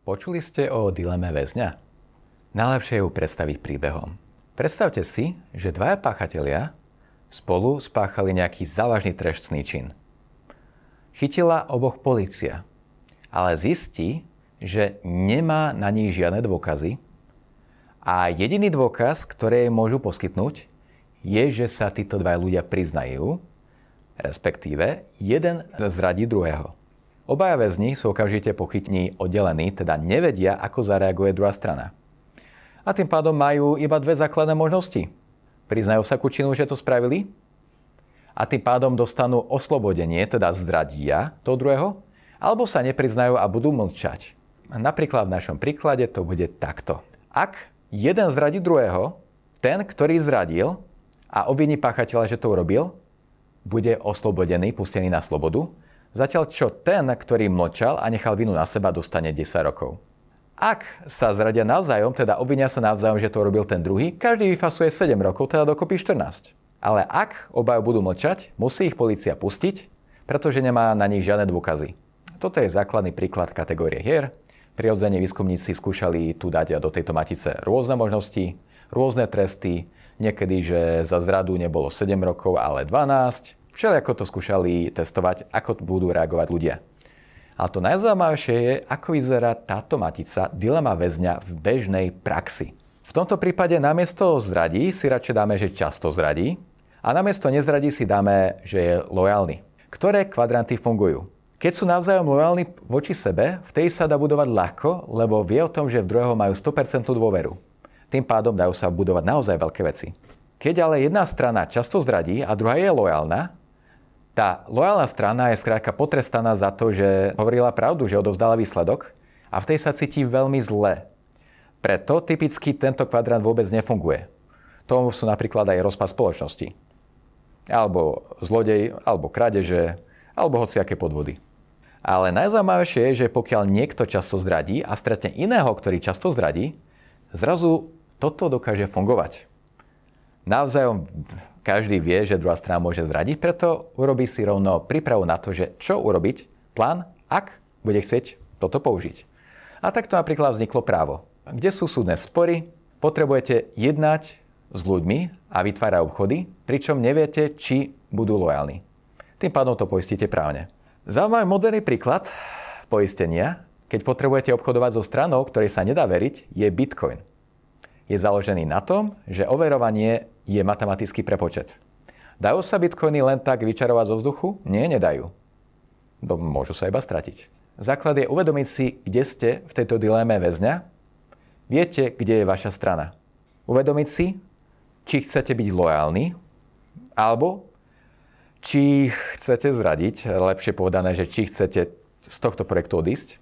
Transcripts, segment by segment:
Počuli ste o dileme väzňa? Najlepšie ju predstaviť príbehom. Predstavte si, že dvaja páchatelia spolu spáchali nejaký závažný trestný čin. Chytila oboch policia, ale zistí, že nemá na nich žiadne dôkazy a jediný dôkaz, ktoré môžu poskytnúť, je, že sa títo dvaja ľudia priznajú, respektíve jeden zradí druhého. Obaja väzni sú okamžite pochytní oddelení, teda nevedia, ako zareaguje druhá strana. A tým pádom majú iba dve základné možnosti. Priznajú sa ku činu, že to spravili a tým pádom dostanú oslobodenie, teda zdradia toho druhého, alebo sa nepriznajú a budú mlčať. Napríklad v našom príklade to bude takto. Ak jeden zradí druhého, ten, ktorý zradil a obviní páchateľa, že to urobil, bude oslobodený, pustený na slobodu Zatiaľ čo ten, ktorý mlčal a nechal vinu na seba, dostane 10 rokov. Ak sa zradia navzájom, teda obvinia sa navzájom, že to robil ten druhý, každý vyfasuje 7 rokov, teda dokopy 14. Ale ak obaja budú mlčať, musí ich policia pustiť, pretože nemá na nich žiadne dôkazy. Toto je základný príklad kategórie hier. Prirodzene výskumníci skúšali tu dať do tejto matice rôzne možnosti, rôzne tresty, niekedy, že za zradu nebolo 7 rokov, ale 12, Všelijako to skúšali testovať, ako budú reagovať ľudia. A to najzaujímavejšie je, ako vyzerá táto matica dilema väzňa v bežnej praxi. V tomto prípade namiesto zradí si radšej dáme, že často zradí a namiesto nezradí si dáme, že je lojálny. Ktoré kvadranty fungujú? Keď sú navzájom lojálni voči sebe, v tej sa dá budovať ľahko, lebo vie o tom, že v druhého majú 100% dôveru. Tým pádom dajú sa budovať naozaj veľké veci. Keď ale jedna strana často zradí a druhá je lojálna, tá lojálna strana je skrátka potrestaná za to, že hovorila pravdu, že odovzdala výsledok a v tej sa cíti veľmi zle. Preto typicky tento kvadrant vôbec nefunguje. Tomu sú napríklad aj rozpad spoločnosti. Alebo zlodej, alebo krádeže, alebo hociaké podvody. Ale najzaujímavejšie je, že pokiaľ niekto často zradí a stretne iného, ktorý často zradí, zrazu toto dokáže fungovať. Navzájom každý vie, že druhá strana môže zradiť, preto urobí si rovno prípravu na to, že čo urobiť, plán, ak bude chcieť toto použiť. A takto napríklad vzniklo právo, kde sú súdne spory, potrebujete jednať s ľuďmi a vytvárať obchody, pričom neviete, či budú lojálni. Tým pádom to poistíte právne. Zaujímavý moderný príklad poistenia, keď potrebujete obchodovať so stranou, ktorej sa nedá veriť, je Bitcoin je založený na tom, že overovanie je matematický prepočet. Dajú sa bitcoiny len tak vyčarovať zo vzduchu? Nie, nedajú. No, môžu sa iba stratiť. Základ je uvedomiť si, kde ste v tejto dileme väzňa. Viete, kde je vaša strana. Uvedomiť si, či chcete byť lojálni, alebo či chcete zradiť, lepšie povedané, že či chcete z tohto projektu odísť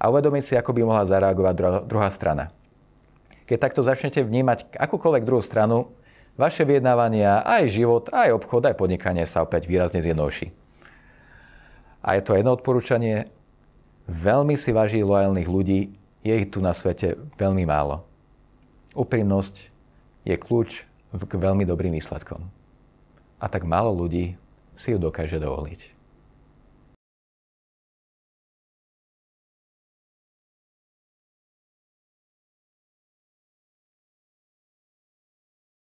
a uvedomiť si, ako by mohla zareagovať druhá strana keď takto začnete vnímať akúkoľvek druhú stranu, vaše vyjednávania, aj život, aj obchod, aj podnikanie sa opäť výrazne zjednoduší. A je to jedno odporúčanie. Veľmi si váži lojálnych ľudí, je ich tu na svete veľmi málo. Úprimnosť je kľúč k veľmi dobrým výsledkom. A tak málo ľudí si ju dokáže dovoliť.